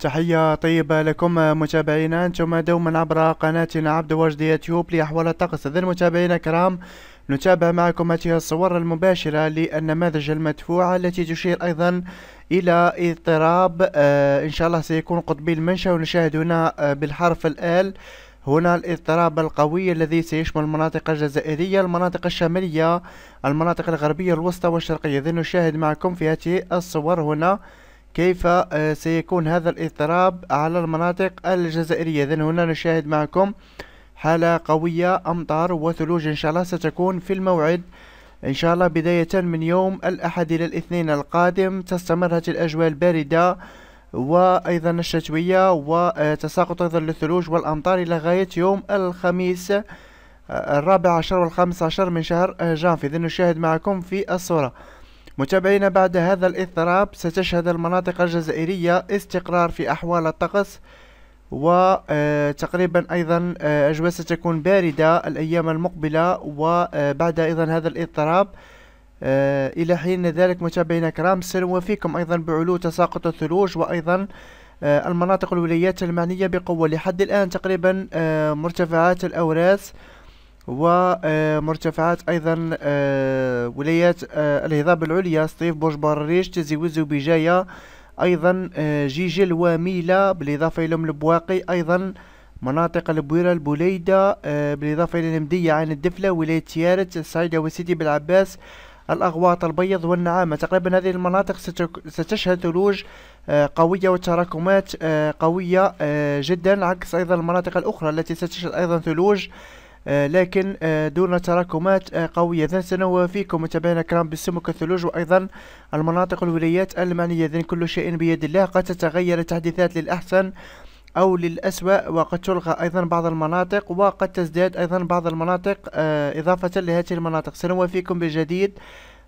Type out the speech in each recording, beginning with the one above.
تحية طيبة لكم آه، متابعينا أنتم دوما عبر قناتنا عبد وجدي يوتيوب لأحوال الطقس ذي متابعينا الكرام نتابع معكم هذه الصور المباشرة للنماذج المدفوعة التي تشير أيضا إلى اضطراب آه إن شاء الله سيكون قطبي المنشأ ونشاهد هنا آه بالحرف الآل هنا الاضطراب القوي الذي سيشمل المناطق الجزائرية المناطق الشمالية المناطق الغربية الوسطى والشرقية ذي نشاهد معكم في هذه الصور هنا كيف آه، سيكون هذا الاضطراب على المناطق الجزائرية إذن هنا نشاهد معكم حالة قوية أمطار وثلوج إن شاء الله ستكون في الموعد إن شاء الله بداية من يوم الأحد إلى الاثنين القادم تستمر هذه الأجواء الباردة وأيضا الشتوية وتساقط أيضا للثلوج والأمطار إلى غاية يوم الخميس آه، الرابع عشر والخامس عشر من شهر جانفي إذن نشاهد معكم في الصورة متابعينا بعد هذا الاضطراب ستشهد المناطق الجزائرية استقرار في أحوال الطقس وتقريبا آه، أيضا آه، أجواء ستكون باردة الأيام المقبلة وبعد آه، أيضا هذا الاضطراب إلى حين ذلك متابعينا كرام سنوافيكم أيضا بعلو تساقط الثلوج وأيضا المناطق الولايات المعنية بقوة لحد الآن تقريبا مرتفعات الأوراس ومرتفعات أيضا آه، ولايات آه، الهضاب العليا سطيف برج بريش تزيوز بجايه أيضا آه، جيجل وميلا بالإضافة إلى البواقي أيضا مناطق البويرة البوليدة بالإضافة إلى المدية عين الدفلة ولاية تيارت الصعيدة وسيدي بلعباس الأغواط البيض والنعامة تقريبا هذه المناطق ستشهد ثلوج قوية وتراكمات قوية جدا عكس أيضا المناطق الأخرى التي ستشهد أيضا ثلوج آه، لكن آه، دون تراكمات آه، قوية إذا سنوى فيكم متابعينا الكرام بالسمك الثلوج وأيضا المناطق والولايات المعنية إذا كل شيء بيد الله قد تتغير التحديثات للأحسن أو للأسوأ وقد تلغى أيضا بعض المناطق وقد تزداد أيضا بعض المناطق إضافة لهذه المناطق سنوافيكم بالجديد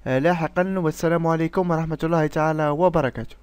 لاحقا والسلام عليكم ورحمة الله تعالى وبركاته